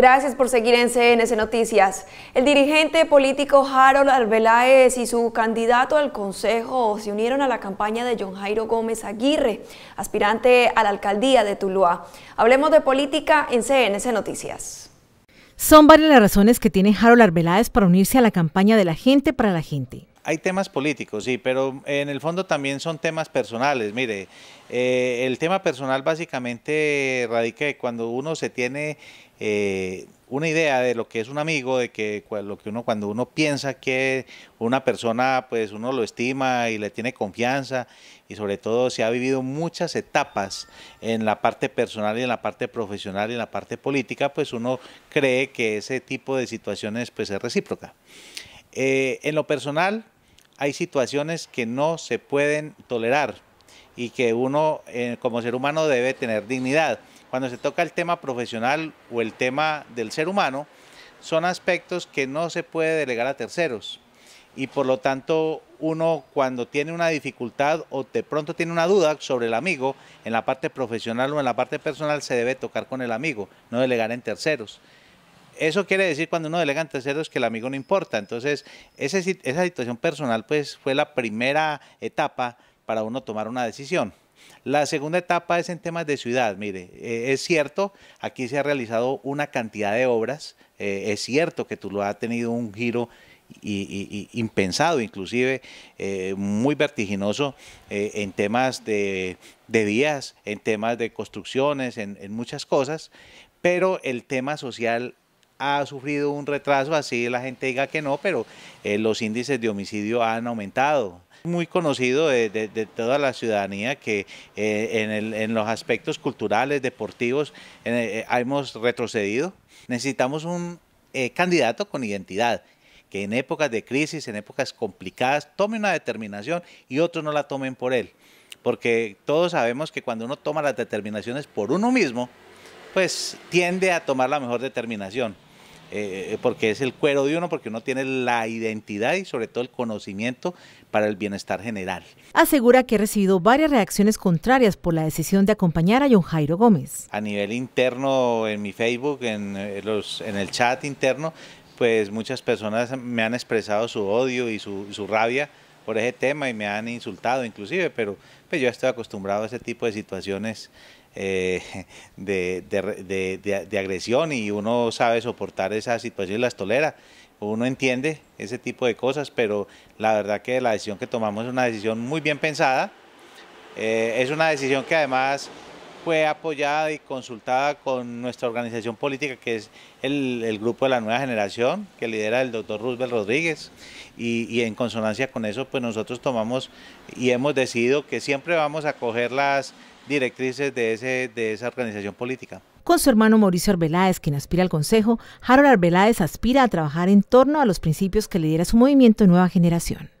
Gracias por seguir en CNS Noticias. El dirigente político Harold Arbeláez y su candidato al Consejo se unieron a la campaña de John Jairo Gómez Aguirre, aspirante a la alcaldía de Tuluá. Hablemos de política en CNS Noticias. Son varias las razones que tiene Harold Arbeláez para unirse a la campaña de la gente para la gente hay temas políticos, sí, pero en el fondo también son temas personales. Mire, eh, el tema personal básicamente radica cuando uno se tiene eh, una idea de lo que es un amigo, de que lo que uno cuando uno piensa que una persona, pues uno lo estima y le tiene confianza y sobre todo si ha vivido muchas etapas en la parte personal y en la parte profesional y en la parte política, pues uno cree que ese tipo de situaciones pues es recíproca. Eh, en lo personal, hay situaciones que no se pueden tolerar y que uno eh, como ser humano debe tener dignidad. Cuando se toca el tema profesional o el tema del ser humano, son aspectos que no se puede delegar a terceros. Y por lo tanto, uno cuando tiene una dificultad o de pronto tiene una duda sobre el amigo, en la parte profesional o en la parte personal se debe tocar con el amigo, no delegar en terceros eso quiere decir cuando uno delega ante terceros que el amigo no importa. Entonces, esa situación personal pues fue la primera etapa para uno tomar una decisión. La segunda etapa es en temas de ciudad. Mire, eh, es cierto, aquí se ha realizado una cantidad de obras, eh, es cierto que lo ha tenido un giro impensado, inclusive eh, muy vertiginoso en temas de, vías, en temas de construcciones, en, en muchas cosas, pero el tema social ha sufrido un retraso, así la gente diga que no, pero eh, los índices de homicidio han aumentado. Muy conocido de, toda la ciudadanía que eh, en, los aspectos culturales, deportivos, eh, hemos retrocedido. Necesitamos un candidato con identidad que en épocas de crisis, en épocas complicadas, tome una determinación y otros no la tomen por él. Porque todos sabemos que cuando uno toma las determinaciones por uno mismo, pues tiende a tomar la mejor determinación. Eh, porque es el cuero de uno, porque uno tiene la identidad y sobre todo el conocimiento para el bienestar general. Asegura que ha recibido varias reacciones contrarias por la decisión de acompañar a John Jairo Gómez. A nivel interno, en mi Facebook, en, eh, los, en el chat interno, pues muchas personas me han expresado su odio y su, su rabia por ese tema y me han insultado inclusive, pero pues yo estoy acostumbrado a ese tipo de situaciones eh, de, agresión y uno sabe soportar esas situaciones, las tolera. Uno entiende ese tipo de cosas, pero la verdad que la decisión que tomamos es una decisión muy bien pensada. Eh, es una decisión que además fue apoyada y consultada con nuestra organización política, que es el, Grupo de la Nueva Generación, que lidera el doctor Roosevelt Rodríguez, y, en consonancia con eso, pues nosotros tomamos y hemos decidido que siempre vamos a coger las directrices de, ese, de esa organización política. Con su hermano Mauricio Arbeláez, quien aspira al Consejo, Harold Arbeláez aspira a trabajar en torno a los principios que lidera su movimiento Nueva Generación.